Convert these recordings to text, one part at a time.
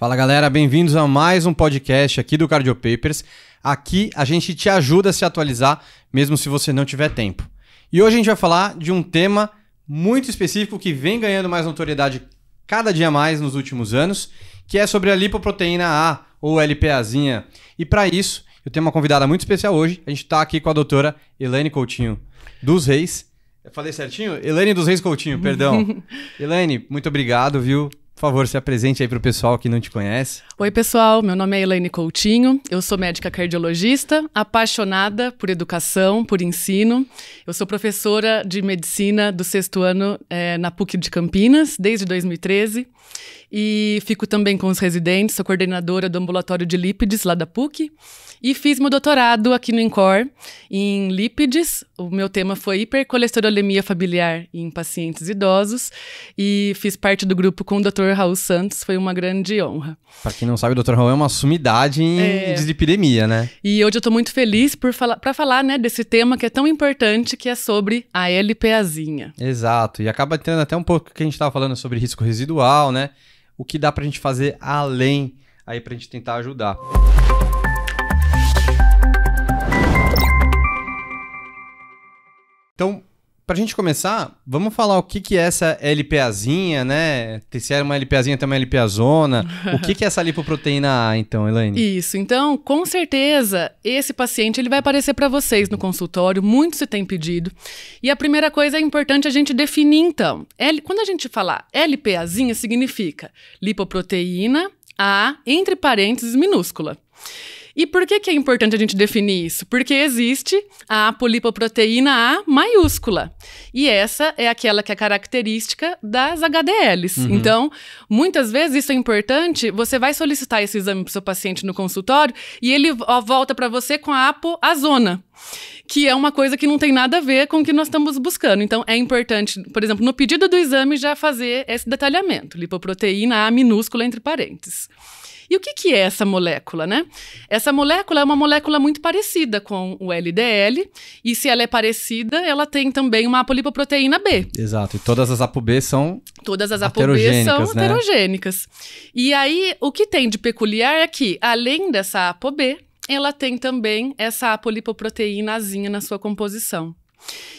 Fala galera, bem-vindos a mais um podcast aqui do Cardio Papers. Aqui a gente te ajuda a se atualizar, mesmo se você não tiver tempo. E hoje a gente vai falar de um tema muito específico que vem ganhando mais notoriedade cada dia mais nos últimos anos, que é sobre a lipoproteína A ou LPAzinha. E para isso, eu tenho uma convidada muito especial hoje. A gente está aqui com a doutora Helene Coutinho dos Reis. Eu falei certinho? Helene dos Reis Coutinho, perdão. Helene, muito obrigado, viu? Por favor, se apresente aí para o pessoal que não te conhece. Oi, pessoal. Meu nome é Elaine Coutinho. Eu sou médica cardiologista, apaixonada por educação, por ensino. Eu sou professora de medicina do sexto ano é, na PUC de Campinas, desde 2013. E fico também com os residentes, sou coordenadora do ambulatório de lípides lá da PUC. E fiz meu doutorado aqui no INCOR em lípides. O meu tema foi hipercolesterolemia familiar em pacientes idosos. E fiz parte do grupo com o Dr. Raul Santos, foi uma grande honra. Para quem não sabe, o Dr. Raul é uma sumidade em é... dislipidemia, né? E hoje eu estou muito feliz por falar, para falar, né, desse tema que é tão importante, que é sobre a LPAzinha. Exato, e acaba tendo até um pouco que a gente estava falando sobre risco residual, né? o que dá para a gente fazer além aí para a gente tentar ajudar. Então, a gente começar, vamos falar o que que é essa LPAzinha, né? Se era é uma LPAzinha, tem uma LPAzona. o que que é essa lipoproteína A, então, Elaine? Isso. Então, com certeza, esse paciente ele vai aparecer para vocês no consultório, muito se tem pedido. E a primeira coisa é importante a gente definir, então. L... Quando a gente falar LPAzinha, significa lipoproteína A, entre parênteses, minúscula. E por que, que é importante a gente definir isso? Porque existe a polipoproteína A maiúscula. E essa é aquela que é característica das HDLs. Uhum. Então, muitas vezes isso é importante. Você vai solicitar esse exame para o seu paciente no consultório e ele volta para você com a apoazona que é uma coisa que não tem nada a ver com o que nós estamos buscando. Então, é importante, por exemplo, no pedido do exame já fazer esse detalhamento, lipoproteína A minúscula entre parênteses. E o que, que é essa molécula, né? Essa molécula é uma molécula muito parecida com o LDL, e se ela é parecida, ela tem também uma apolipoproteína B. Exato, e todas as ApoB são. Todas as ApoB são né? heterogênicas. E aí, o que tem de peculiar é que, além dessa ApoB, ela tem também essa apolipoproteínazinha na sua composição.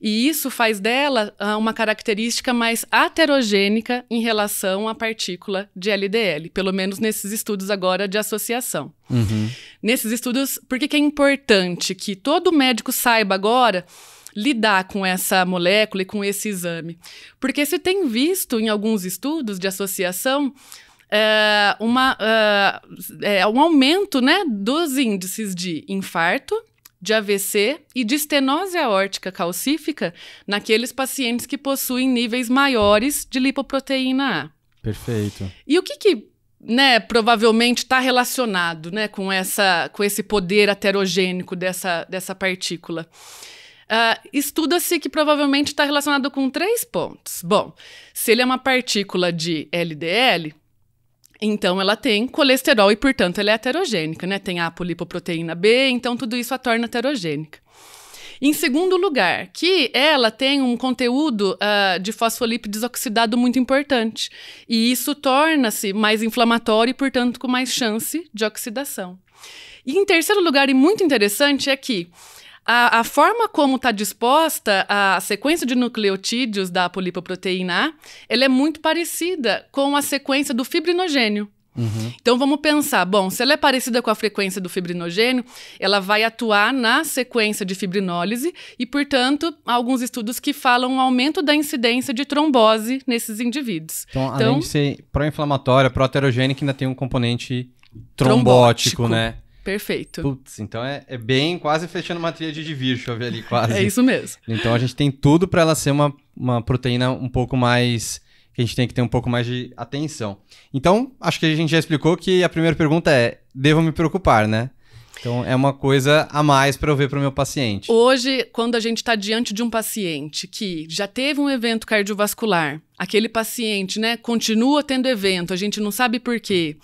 E isso faz dela ah, uma característica mais aterogênica em relação à partícula de LDL, pelo menos nesses estudos agora de associação. Uhum. Nesses estudos, por que é importante que todo médico saiba agora lidar com essa molécula e com esse exame? Porque se tem visto em alguns estudos de associação é, uma, ah, é, um aumento né, dos índices de infarto de AVC e de estenose aórtica calcífica naqueles pacientes que possuem níveis maiores de lipoproteína A. Perfeito. E o que, que né, provavelmente está relacionado né, com, essa, com esse poder aterogênico dessa, dessa partícula? Uh, Estuda-se que provavelmente está relacionado com três pontos. Bom, se ele é uma partícula de LDL, então, ela tem colesterol e, portanto, ela é heterogênica, né? Tem a apolipoproteína B, então tudo isso a torna heterogênica. Em segundo lugar, que ela tem um conteúdo uh, de fosfolípido oxidado muito importante. E isso torna-se mais inflamatório e, portanto, com mais chance de oxidação. E em terceiro lugar, e muito interessante, é que a, a forma como está disposta a sequência de nucleotídeos da polipoproteína A, ela é muito parecida com a sequência do fibrinogênio. Uhum. Então vamos pensar, bom, se ela é parecida com a frequência do fibrinogênio, ela vai atuar na sequência de fibrinólise e, portanto, há alguns estudos que falam um aumento da incidência de trombose nesses indivíduos. Então, então além de ser pró-inflamatória, pró-aterogênica, ainda tem um componente trombótico, trombótico. né? Perfeito. Putz, então é, é bem quase fechando uma tríade de Virchow ali, quase. é isso mesmo. Então a gente tem tudo para ela ser uma, uma proteína um pouco mais. que a gente tem que ter um pouco mais de atenção. Então, acho que a gente já explicou que a primeira pergunta é: devo me preocupar, né? Então é uma coisa a mais para eu ver para o meu paciente. Hoje, quando a gente está diante de um paciente que já teve um evento cardiovascular, aquele paciente, né, continua tendo evento, a gente não sabe por quê.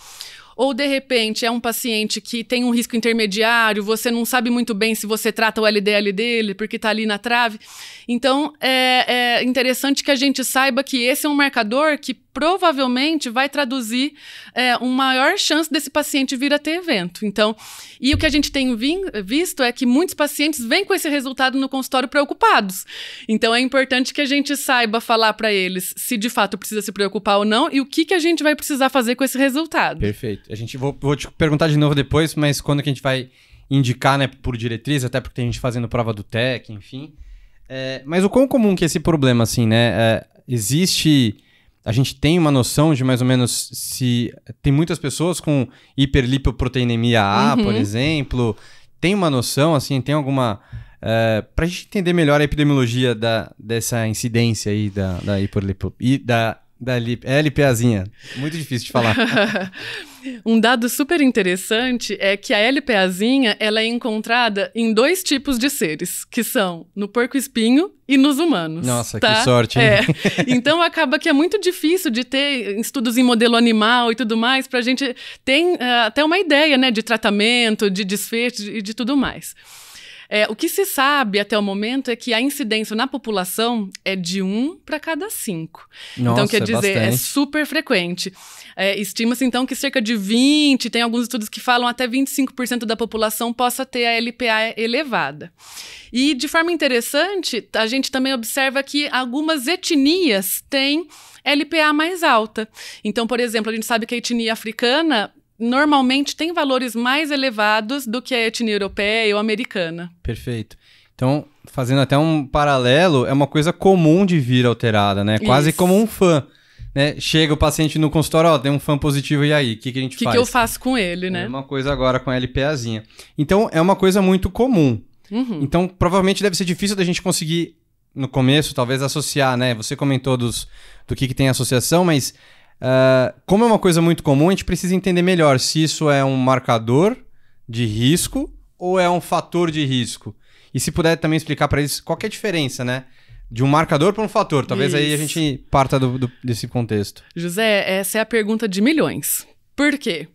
Ou de repente é um paciente que tem um risco intermediário, você não sabe muito bem se você trata o LDL dele, porque está ali na trave. Então é, é interessante que a gente saiba que esse é um marcador que provavelmente vai traduzir é, uma maior chance desse paciente vir a ter evento. Então, e o que a gente tem vim, visto é que muitos pacientes vêm com esse resultado no consultório preocupados. Então, é importante que a gente saiba falar para eles se de fato precisa se preocupar ou não e o que, que a gente vai precisar fazer com esse resultado. Perfeito. A gente vou, vou te perguntar de novo depois, mas quando que a gente vai indicar, né, por diretriz, até porque tem gente fazendo prova do TEC, enfim. É, mas o quão comum que é esse problema, assim, né? É, existe a gente tem uma noção de mais ou menos se tem muitas pessoas com hiperlipoproteinemia A, uhum. por exemplo, tem uma noção assim, tem alguma eh, para a gente entender melhor a epidemiologia da, dessa incidência aí da, da hiperlipo, e da da LP, é LPAzinha. Muito difícil de falar. um dado super interessante é que a LPAzinha ela é encontrada em dois tipos de seres, que são no porco-espinho e nos humanos. Nossa, tá? que sorte. É. Então acaba que é muito difícil de ter estudos em modelo animal e tudo mais para a gente ter uh, até uma ideia, né, de tratamento, de desfecho e de, de tudo mais. É, o que se sabe até o momento é que a incidência na população é de um para cada cinco. Então, Nossa, então, quer é dizer, é, é super frequente. É, Estima-se, então, que cerca de 20, tem alguns estudos que falam até 25% da população possa ter a LPA elevada. E, de forma interessante, a gente também observa que algumas etnias têm LPA mais alta. Então, por exemplo, a gente sabe que a etnia africana normalmente tem valores mais elevados do que a etnia europeia ou americana. Perfeito. Então, fazendo até um paralelo, é uma coisa comum de vir alterada, né? Quase Isso. como um fã. Né? Chega o paciente no consultório, ó, tem um fã positivo, e aí? O que, que a gente que faz? O que eu faço com ele, né? É uma coisa agora com a LPAzinha. Então, é uma coisa muito comum. Uhum. Então, provavelmente deve ser difícil da gente conseguir, no começo, talvez associar, né? Você comentou dos, do que, que tem associação, mas Uh, como é uma coisa muito comum, a gente precisa entender melhor se isso é um marcador de risco ou é um fator de risco. E se puder também explicar para eles qual é a diferença, né? De um marcador para um fator. Talvez isso. aí a gente parta do, do, desse contexto. José, essa é a pergunta de milhões. Por quê?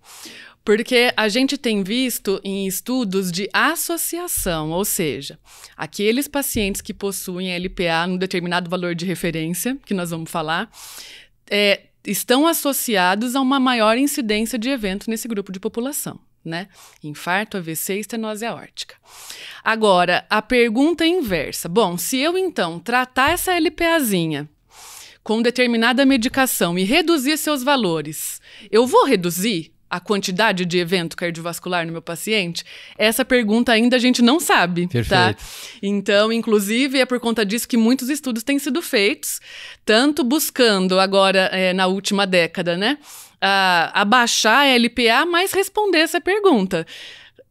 Porque a gente tem visto em estudos de associação, ou seja, aqueles pacientes que possuem LPA num determinado valor de referência, que nós vamos falar, é, estão associados a uma maior incidência de eventos nesse grupo de população. Né? Infarto, AVC e estenose aórtica. Agora, a pergunta é inversa. Bom, se eu então tratar essa LPAzinha com determinada medicação e reduzir seus valores, eu vou reduzir a quantidade de evento cardiovascular no meu paciente? Essa pergunta ainda a gente não sabe, tá? Perfeito. tá? Então, inclusive, é por conta disso que muitos estudos têm sido feitos, tanto buscando agora, é, na última década, né? A, abaixar a LPA, mas responder essa pergunta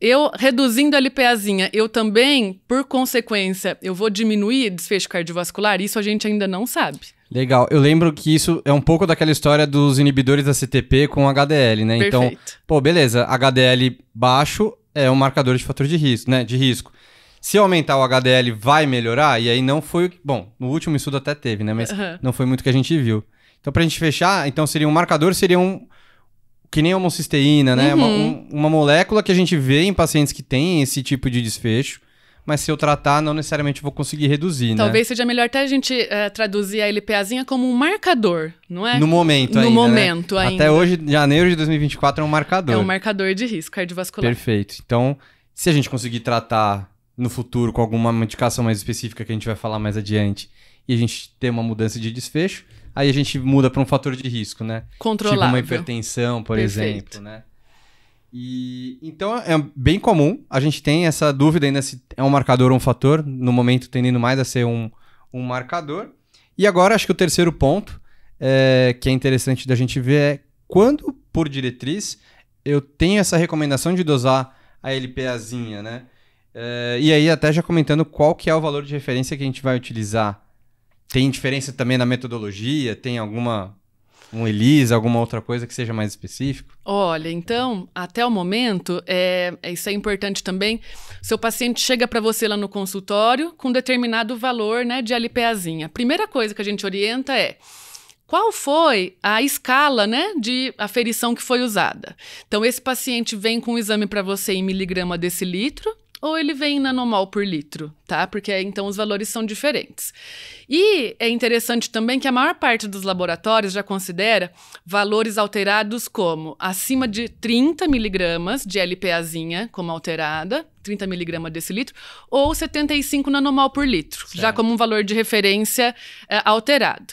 eu reduzindo a LPAzinha, eu também, por consequência, eu vou diminuir desfecho cardiovascular? Isso a gente ainda não sabe. Legal. Eu lembro que isso é um pouco daquela história dos inibidores da CTP com HDL, né? Então, Perfeito. Então, pô, beleza, HDL baixo é um marcador de fator de risco, né? De risco. Se aumentar o HDL, vai melhorar? E aí não foi. Bom, no último estudo até teve, né? Mas uhum. não foi muito que a gente viu. Então, pra gente fechar, então seria um marcador, seria um. Que nem a homocisteína, né? Uhum. Uma, um, uma molécula que a gente vê em pacientes que têm esse tipo de desfecho mas se eu tratar, não necessariamente vou conseguir reduzir, né? Talvez né? seja melhor até a gente uh, traduzir a LPAzinha como um marcador, não é? No momento no ainda, né? momento né? ainda. Até hoje, janeiro de 2024 é um marcador. É um marcador de risco cardiovascular. Perfeito. Então, se a gente conseguir tratar no futuro com alguma medicação mais específica que a gente vai falar mais adiante e a gente ter uma mudança de desfecho, aí a gente muda para um fator de risco, né? Controlável. Tipo uma hipertensão, por Perfeito. exemplo, né? E então é bem comum, a gente tem essa dúvida ainda se é um marcador ou um fator, no momento tendendo mais a ser um, um marcador. E agora acho que o terceiro ponto é, que é interessante da gente ver é quando, por diretriz, eu tenho essa recomendação de dosar a LPAzinha, né? É, e aí até já comentando qual que é o valor de referência que a gente vai utilizar. Tem diferença também na metodologia? Tem alguma um ELISA, alguma outra coisa que seja mais específico? Olha, então, até o momento, é, é isso é importante também. Seu paciente chega para você lá no consultório com determinado valor né, de LPAzinha. A primeira coisa que a gente orienta é qual foi a escala né, de aferição que foi usada. Então, esse paciente vem com um exame para você em miligrama decilitro, ou ele vem em nanomol por litro, tá? Porque então os valores são diferentes. E é interessante também que a maior parte dos laboratórios já considera valores alterados como acima de 30 miligramas de LPAzinha como alterada, 30 miligramas desse litro, ou 75 nanomol por litro, certo. já como um valor de referência é, alterado.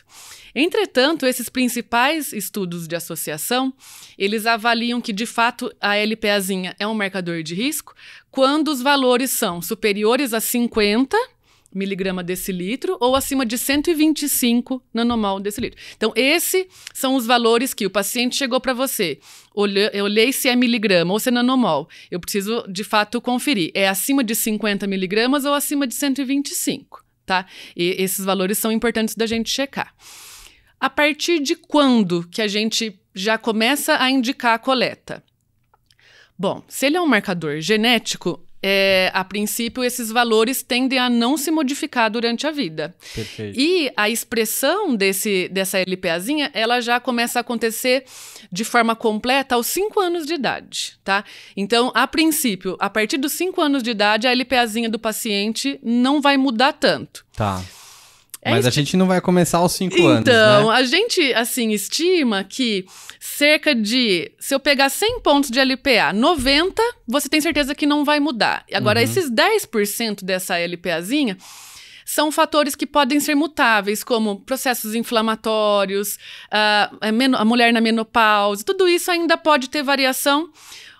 Entretanto, esses principais estudos de associação, eles avaliam que de fato a LPAzinha é um marcador de risco quando os valores são superiores a 50 miligrama decilitro ou acima de 125 nanomol decilitro. Então, esses são os valores que o paciente chegou para você. Olhei, eu olhei se é miligrama ou se é nanomol. Eu preciso, de fato, conferir. É acima de 50 miligramas ou acima de 125, tá? E esses valores são importantes da gente checar. A partir de quando que a gente já começa a indicar a coleta? Bom, se ele é um marcador genético, é, a princípio, esses valores tendem a não se modificar durante a vida. Perfeito. E a expressão desse, dessa LPAzinha, ela já começa a acontecer de forma completa aos 5 anos de idade, tá? Então, a princípio, a partir dos 5 anos de idade, a LPAzinha do paciente não vai mudar tanto. Tá. É Mas a gente não vai começar aos 5 né? então, anos. Então, né? a gente, assim, estima que cerca de. Se eu pegar 100 pontos de LPA, 90, você tem certeza que não vai mudar. Agora, uhum. esses 10% dessa LPAzinha são fatores que podem ser mutáveis, como processos inflamatórios, a, ah, é a mulher na menopausa, tudo isso ainda pode ter variação,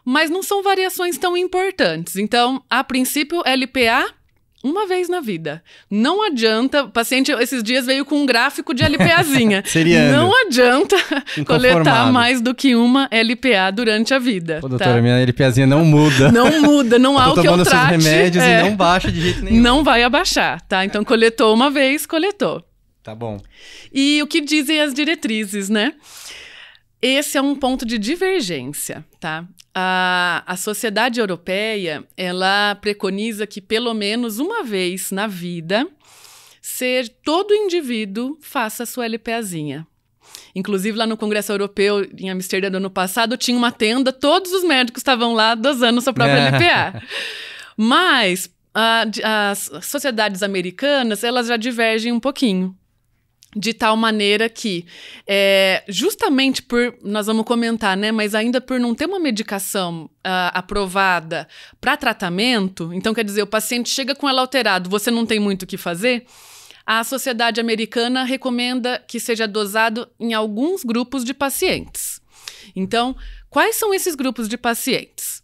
mas não são variações tão importantes. Então, a princípio, LPA uma vez na vida. Não adianta. Paciente esses dias veio com um gráfico de LPAzinha. Seria. Não adianta coletar mais do que uma LPA durante a vida. Pô, doutora, tá? minha LPAzinha não muda. Não muda, não há o que eu trate. tomando seus remédios é. e não baixa de jeito nenhum. Não vai abaixar, tá? Então coletou uma vez, coletou. Tá bom. E o que dizem as diretrizes, né? Esse é um ponto de divergência, tá? A, a sociedade europeia, ela preconiza que pelo menos uma vez na vida, ser todo indivíduo faça a sua LPAzinha. Inclusive, lá no Congresso Europeu, em Amsterdã, do ano passado, tinha uma tenda, todos os médicos estavam lá dosando sua própria LPA. É. Mas a, as sociedades americanas, elas já divergem um pouquinho de tal maneira que, é, justamente por, nós vamos comentar, né, mas ainda por não ter uma medicação uh, aprovada para tratamento, então quer dizer, o paciente chega com ela alterado, você não tem muito o que fazer, a Sociedade Americana recomenda que seja dosado em alguns grupos de pacientes. Então, quais são esses grupos de pacientes?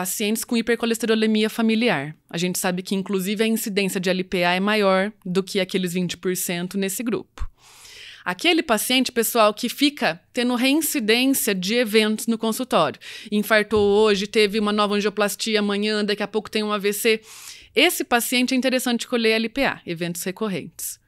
pacientes com hipercolesterolemia familiar. A gente sabe que, inclusive, a incidência de LPA é maior do que aqueles 20% nesse grupo. Aquele paciente, pessoal, que fica tendo reincidência de eventos no consultório. Infartou hoje, teve uma nova angioplastia amanhã, daqui a pouco tem um AVC. Esse paciente é interessante colher LPA, eventos recorrentes.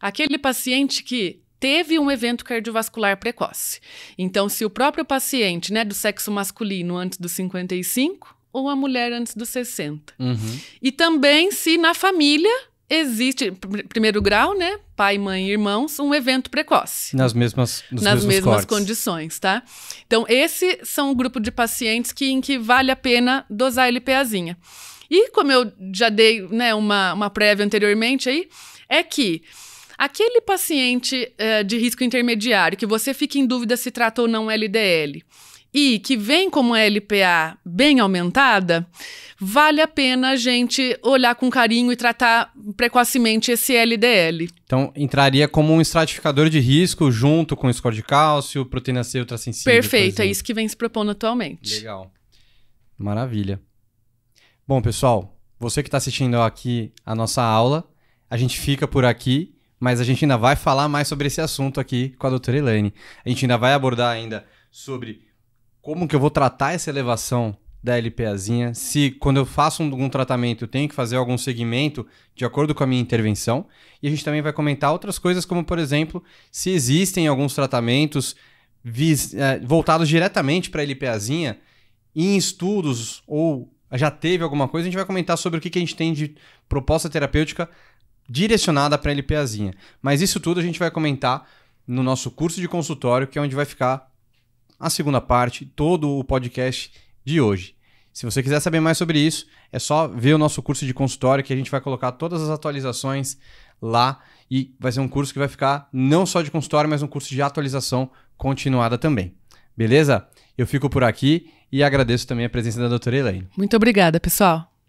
Aquele paciente que teve um evento cardiovascular precoce. Então, se o próprio paciente, né, do sexo masculino antes dos 55 ou a mulher antes dos 60. Uhum. E também se na família existe primeiro grau, né? Pai, mãe e irmãos, um evento precoce. Nas mesmas nas mesmas cortes. condições, tá? Então, esse são o grupo de pacientes que em que vale a pena dosar a LPAzinha. E como eu já dei, né, uma, uma prévia anteriormente aí, é que Aquele paciente é, de risco intermediário que você fica em dúvida se trata ou não LDL e que vem como LPA bem aumentada, vale a pena a gente olhar com carinho e tratar precocemente esse LDL. Então, entraria como um estratificador de risco junto com o score de cálcio, proteína C ultrassensível. Perfeito, é isso que vem se propondo atualmente. Legal. Maravilha. Bom, pessoal, você que está assistindo aqui a nossa aula, a gente fica por aqui mas a gente ainda vai falar mais sobre esse assunto aqui com a doutora Elaine. A gente ainda vai abordar ainda sobre como que eu vou tratar essa elevação da LPAzinha, se quando eu faço algum tratamento eu tenho que fazer algum segmento de acordo com a minha intervenção. E a gente também vai comentar outras coisas, como por exemplo, se existem alguns tratamentos é, voltados diretamente para a LPAzinha em estudos ou já teve alguma coisa, a gente vai comentar sobre o que, que a gente tem de proposta terapêutica direcionada para a LPAzinha. Mas isso tudo a gente vai comentar no nosso curso de consultório, que é onde vai ficar a segunda parte, todo o podcast de hoje. Se você quiser saber mais sobre isso, é só ver o nosso curso de consultório que a gente vai colocar todas as atualizações lá e vai ser um curso que vai ficar não só de consultório, mas um curso de atualização continuada também. Beleza? Eu fico por aqui e agradeço também a presença da doutora Elaine. Muito obrigada, pessoal.